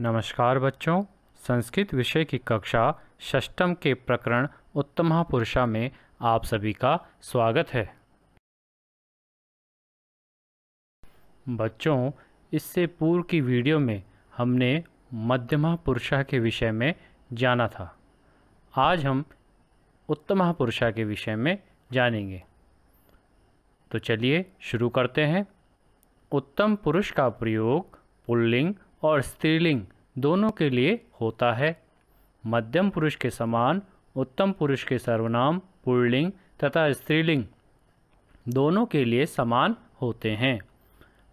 नमस्कार बच्चों संस्कृत विषय की कक्षा षष्टम के प्रकरण उत्तमा पुरुषा में आप सभी का स्वागत है बच्चों इससे पूर्व की वीडियो में हमने मध्यमा पुरुषा के विषय में जाना था आज हम उत्तमा पुरुषा के विषय में जानेंगे तो चलिए शुरू करते हैं उत्तम पुरुष का प्रयोग पुल्लिंग और स्त्रीलिंग दोनों के लिए होता है मध्यम पुरुष के समान उत्तम पुरुष के सर्वनाम पुल्लिंग तथा स्त्रीलिंग दोनों के लिए समान होते हैं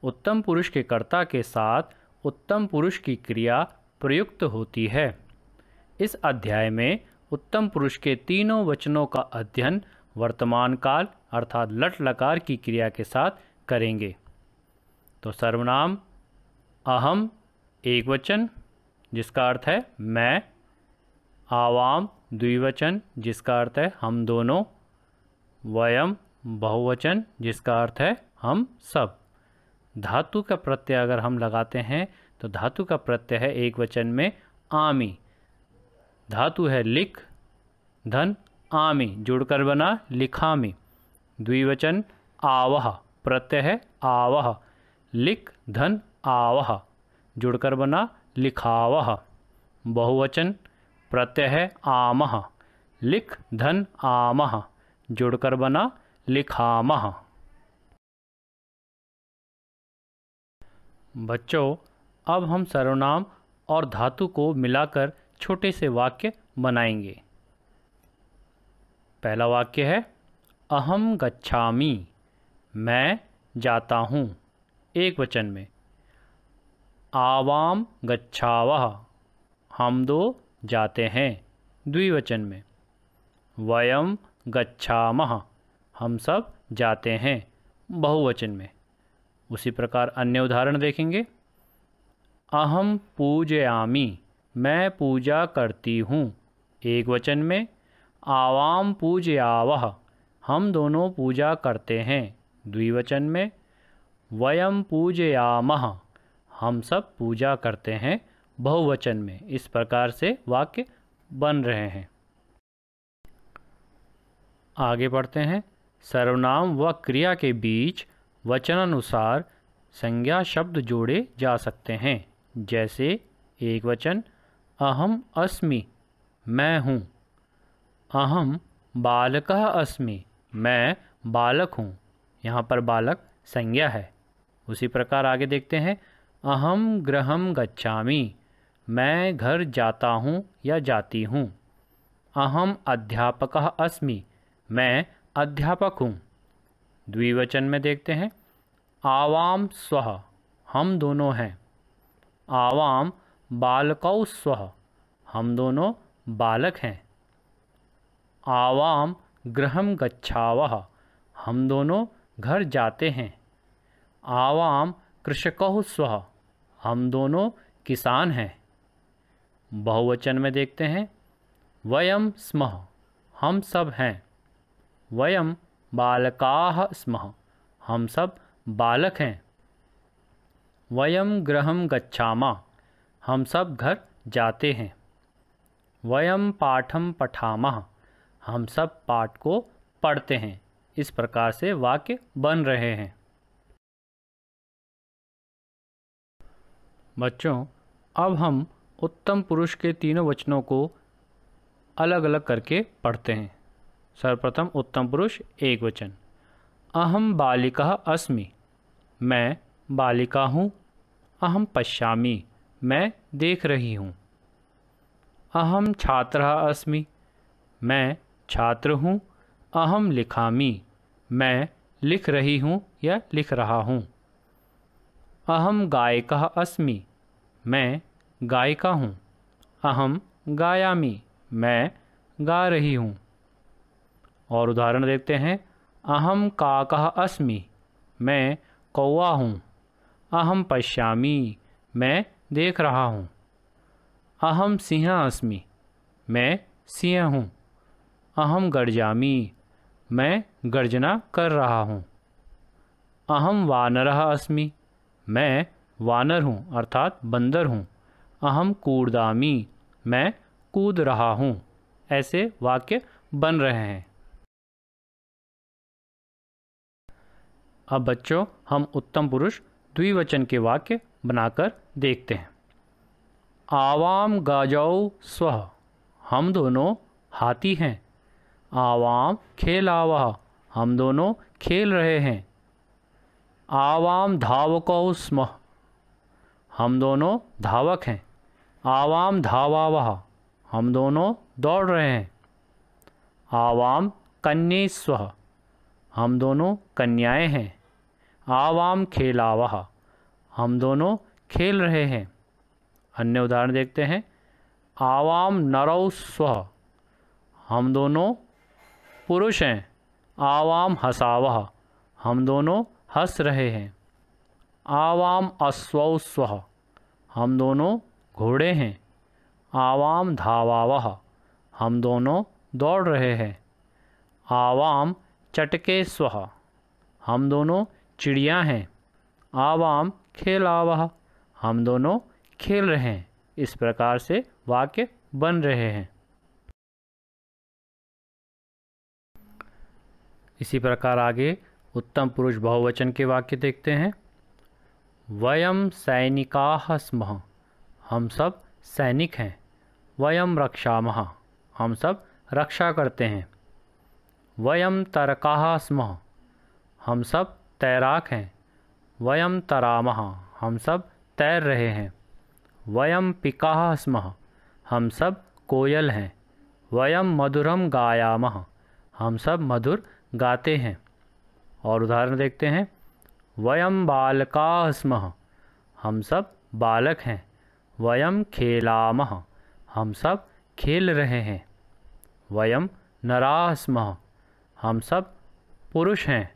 उत्तम पुरुष के कर्ता के साथ उत्तम पुरुष की क्रिया प्रयुक्त होती है इस अध्याय में उत्तम पुरुष के तीनों वचनों का अध्ययन वर्तमान काल अर्थात लट लकार की क्रिया के साथ करेंगे तो सर्वनाम अहम एक वचन जिसका अर्थ है मैं आवाम द्विवचन जिसका अर्थ है हम दोनों वयम बहुवचन जिसका अर्थ है हम सब धातु का प्रत्यय अगर हम लगाते हैं तो धातु का प्रत्यय है एक वचन में आमी धातु है लिख धन आमी जुड़कर बना लिखामी द्विवचन आवह प्रत्यय है आवह लिख धन आवह जुड़कर बना लिखाव बहुवचन प्रत्यय आम लिख धन आम जुड़कर बना लिखाम बच्चों अब हम सर्वनाम और धातु को मिलाकर छोटे से वाक्य बनाएंगे पहला वाक्य है अहम गच्छामी मैं जाता हूँ एक वचन में आवाम गच्छावह हम दो जाते हैं द्विवचन में वयम गच्छामह हम सब जाते हैं बहुवचन में उसी प्रकार अन्य उदाहरण देखेंगे अहम पूजयामी मैं पूजा करती हूँ एक वचन में आवाम पूजयावह हम दोनों पूजा करते हैं द्विवचन में वयम पूजयामह हम सब पूजा करते हैं बहुवचन में इस प्रकार से वाक्य बन रहे हैं आगे बढ़ते हैं सर्वनाम व क्रिया के बीच वचनानुसार संज्ञा शब्द जोड़े जा सकते हैं जैसे एक वचन अहम अस्मि मैं हूँ अहम बालक अस्मि मैं बालक हूँ यहाँ पर बालक संज्ञा है उसी प्रकार आगे देखते हैं अहम गृहम गच्छा मैं घर जाता हूँ या जाती हूँ अहम अध्यापक अस्मि मैं अध्यापक हूँ द्विवचन में देखते हैं आवाम स्व हम दोनों हैं आवाम बालकौ स्व हम दोनों बालक हैं आवाम गृहम गच्छाव हम दोनों घर जाते हैं आवाम कृषकौ स्व हम दोनों किसान हैं बहुवचन में देखते हैं वयम स्म हम सब हैं वयम बालका स्मह हम सब बालक हैं वयम गृहम गच्छामा हम सब घर जाते हैं वयम पाठम पठामा हम सब पाठ को पढ़ते हैं इस प्रकार से वाक्य बन रहे हैं बच्चों अब हम उत्तम पुरुष के तीनों वचनों को अलग अलग करके पढ़ते हैं सर्वप्रथम उत्तम पुरुष एक वचन अहम बालिका अस्मि मैं बालिका हूँ अहम पश्यामी मैं देख रही हूँ अहम छात्र अस्मि मैं छात्र हूँ अहम लिखामी मैं लिख रही हूँ या लिख रहा हूँ अहम गायक अस्मि मैं गायिका हूँ अहम गायामी मैं गा रही हूँ और उदाहरण देखते हैं अहम काकह अस्मि मैं कौआ हूँ अहम पश्यामी मैं देख रहा हूँ अहम सिंह अस्मि मैं सिंह हूँ अहम गर्जामी मैं गर्जना कर रहा हूँ अहम वानर अस्मि मैं वानर हूँ अर्थात बंदर हूँ अहम कूड़दामी मैं कूद रहा हूँ ऐसे वाक्य बन रहे हैं अब बच्चों हम उत्तम पुरुष द्विवचन के वाक्य बनाकर देखते हैं आवाम गाजाऊ स्व हम दोनों हाथी हैं आवाम खेल आवाह हम दोनों खेल रहे हैं आवाम धावकौ स्मह हम दोनों धावक हैं आवाम धावा वह हम दोनों दौड़ रहे हैं आवाम कन्ये स्व हम दोनों कन्याएं हैं आवाम खेलावह हम दोनों खेल रहे हैं अन्य उदाहरण देखते हैं आवाम नरौ स्व हम दोनों पुरुष हैं आवाम हसावह हम दोनों हंस रहे हैं आवाम अस्वौ स्व हम दोनों घोड़े हैं आवाम धावावह हम दोनों दौड़ रहे हैं आवाम चटके स्व हम दोनों चिड़िया हैं आवाम खेलावह हम दोनों खेल रहे हैं इस प्रकार से वाक्य बन रहे हैं इसी प्रकार आगे उत्तम पुरुष बहुवचन के वाक्य देखते हैं वयम सैनिका स्म हम सब सैनिक हैं वयम रक्षा हम सब रक्षा करते हैं वयम तरका स्म हम सब तैराक हैं वयम तरा हम सब तैर रहे हैं वयम पिका स्म हम सब कोयल हैं वयम मधुरम गायाम हम सब मधुर गाते हैं और उदाहरण देखते हैं वयम बालका स्म हम सब बालक हैं वयम खेलाम हम सब खेल रहे हैं वयम नरा स्म हम सब पुरुष हैं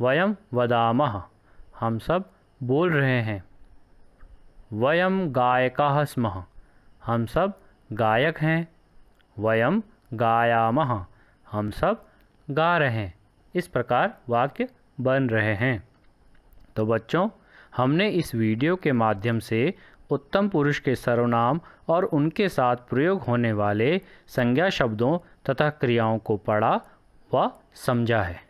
वयम वदाम हम सब बोल रहे हैं वयम गायका स्म हम सब गायक हैं वयम गायाम हम सब गा रहे हैं इस प्रकार वाक्य बन रहे हैं तो बच्चों हमने इस वीडियो के माध्यम से उत्तम पुरुष के सर्वनाम और उनके साथ प्रयोग होने वाले संज्ञा शब्दों तथा क्रियाओं को पढ़ा व समझा है